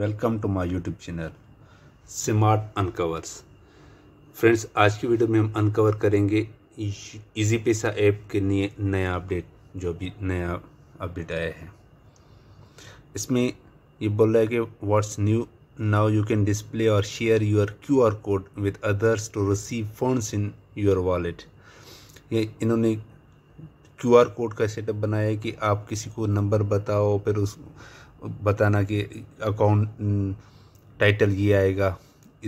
welcome to my YouTube channel smart uncovers friends आज की video में हम अनकवर करेंगे इजी पैसा ऐप के लिए नया अपडेट जो भी नया अपडेट आया है इसमें ये बोल रहा है कि what's new now you can display और share your QR code with others to receive funds in your wallet ये इन्होंने क्यूआर कोड का सेटअप बनाया कि आप किसी को नंबर बताओ फिर उस बताना कि अकाउंट टाइटल ये आएगा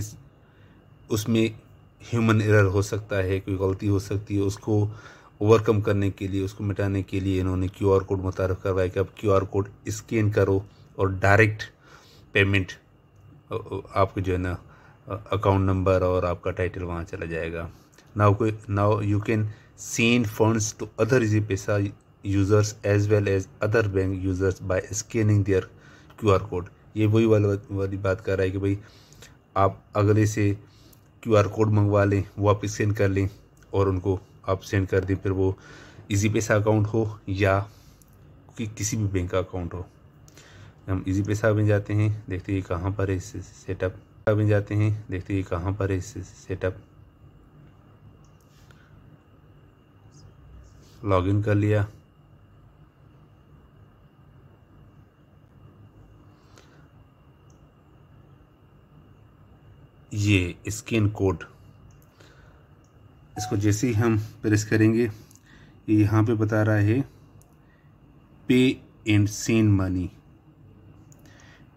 इस उसमें ह्यूमन एरर हो सकता है कोई गलती हो सकती है उसको ओवरकम करने के लिए उसको मिटाने के लिए इन्होंने क्यू आर कोड मुतारफ़ करवाया कि आप क्यू आर कोड स्कैन करो और डायरेक्ट पेमेंट आपको जो है ना अकाउंट नंबर और आपका टाइटल वहाँ चला जाएगा नाउ कोई now you can send funds to other EasyPesa users as well as other bank users by scanning their QR code ये वही वाला वाली बात कर रहा है कि भाई आप अगले से क्यू आर कोड मंगवा लें वो आप सेंड कर लें और उनको आप सेंड कर दें फिर वो इजी पैसा अकाउंट हो या कि किसी भी बैंक का अकाउंट हो हम इजी पैसा में जाते हैं देखते हैं कहाँ पर है सेटअप में जाते हैं देखते हैं कहाँ पर है सेटअप लॉगिन कर लिया ये स्कैन कोड इसको जैसे ही हम प्रेस करेंगे ये यहाँ पे बता रहा है पे एंड सेन मनी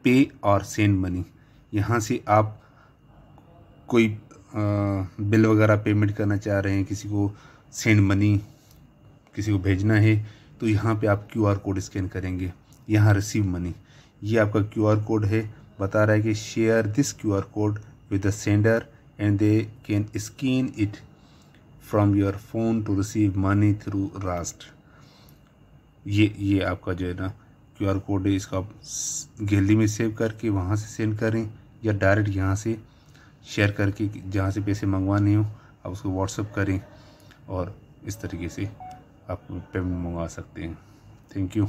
पे और सेन मनी यहाँ से आप कोई बिल वगैरह पेमेंट करना चाह रहे हैं किसी को सेंड मनी किसी को भेजना है तो यहाँ पे आप क्यू आर कोड स्कैन करेंगे यहाँ रिसीव मनी ये आपका क्यू आर कोड है बता रहा है कि share this Q R code with the sender and they can scan it from your phone to receive money through Raast ये ये आपका जो है ना क्यू आर कोड है इसका आप गैलरी में सेव करके वहाँ से सेंड करें या डायरेक्ट यहाँ से शेयर करके जहाँ से पैसे मंगवाने हो आप उसको व्हाट्सअप करें और इस तरीके से आप पे मंगवा सकते हैं थैंक यू